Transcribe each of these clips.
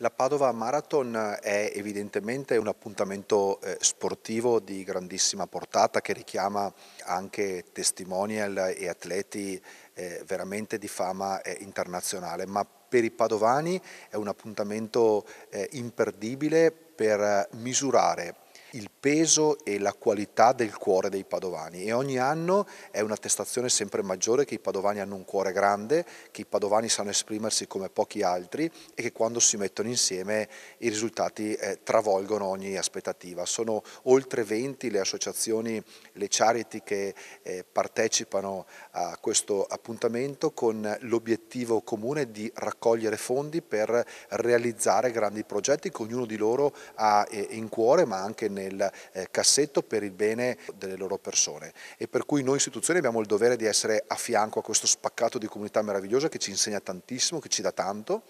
La Padova Marathon è evidentemente un appuntamento eh, sportivo di grandissima portata che richiama anche testimonial e atleti eh, veramente di fama eh, internazionale, ma per i padovani è un appuntamento imperdibile per misurare il peso e la qualità del cuore dei padovani e ogni anno è un'attestazione sempre maggiore che i padovani hanno un cuore grande, che i padovani sanno esprimersi come pochi altri e che quando si mettono insieme i risultati eh, travolgono ogni aspettativa. Sono oltre 20 le associazioni, le charity che eh, partecipano a questo appuntamento con l'obiettivo comune di raccogliere fondi per realizzare grandi progetti che ognuno di loro ha eh, in cuore ma anche nel eh, cassetto per il bene delle loro persone e per cui noi istituzioni abbiamo il dovere di essere a fianco a questo spaccato di comunità meravigliosa che ci insegna tantissimo, che ci dà tanto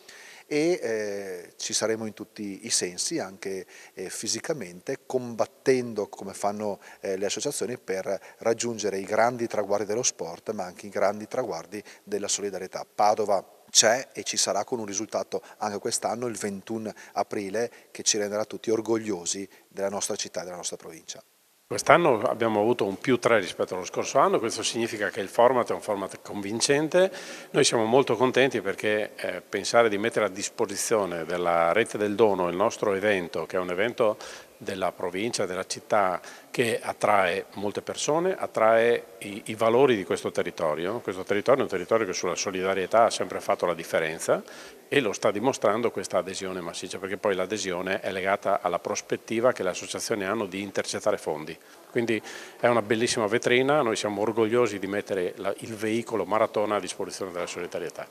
e eh, ci saremo in tutti i sensi, anche eh, fisicamente, combattendo come fanno eh, le associazioni per raggiungere i grandi traguardi dello sport, ma anche i grandi traguardi della solidarietà. Padova c'è e ci sarà con un risultato anche quest'anno il 21 aprile che ci renderà tutti orgogliosi della nostra città e della nostra provincia. Quest'anno abbiamo avuto un più 3 rispetto allo scorso anno, questo significa che il format è un format convincente, noi siamo molto contenti perché eh, pensare di mettere a disposizione della rete del dono il nostro evento, che è un evento della provincia, della città che attrae molte persone, attrae i, i, valori di questo territorio. Questo territorio è un territorio che sulla solidarietà ha sempre fatto la differenza e lo sta dimostrando questa adesione massiccia, perché poi l'adesione è legata alla prospettiva che le associazioni hanno di intercettare fondi. Quindi è una bellissima vetrina, noi siamo orgogliosi di mettere la, il veicolo maratona a disposizione della solidarietà.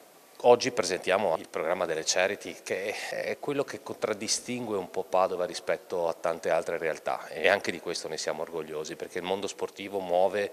Oggi presentiamo il programma delle Charity che è quello che contraddistingue un po' Padova rispetto a tante altre realtà e anche di questo ne siamo orgogliosi perché il mondo sportivo muove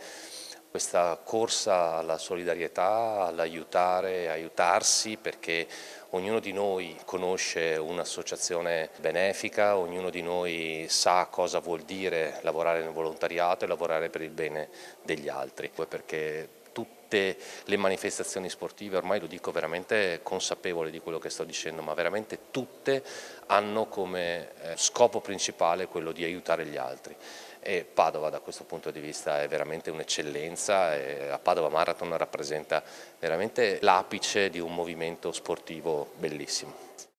questa corsa alla solidarietà, all'aiutare, aiutarsi perché ognuno di noi conosce un'associazione benefica, ognuno di noi sa cosa vuol dire lavorare nel volontariato e lavorare per il bene degli altri, perché tutte le manifestazioni sportive, ormai lo dico veramente consapevole di quello che sto dicendo, ma veramente tutte hanno come eh, scopo principale quello di aiutare gli altri e Padova da questo punto di vista è veramente un'eccellenza, la Padova Marathon rappresenta veramente l'apice di un movimento sportivo bellissimo.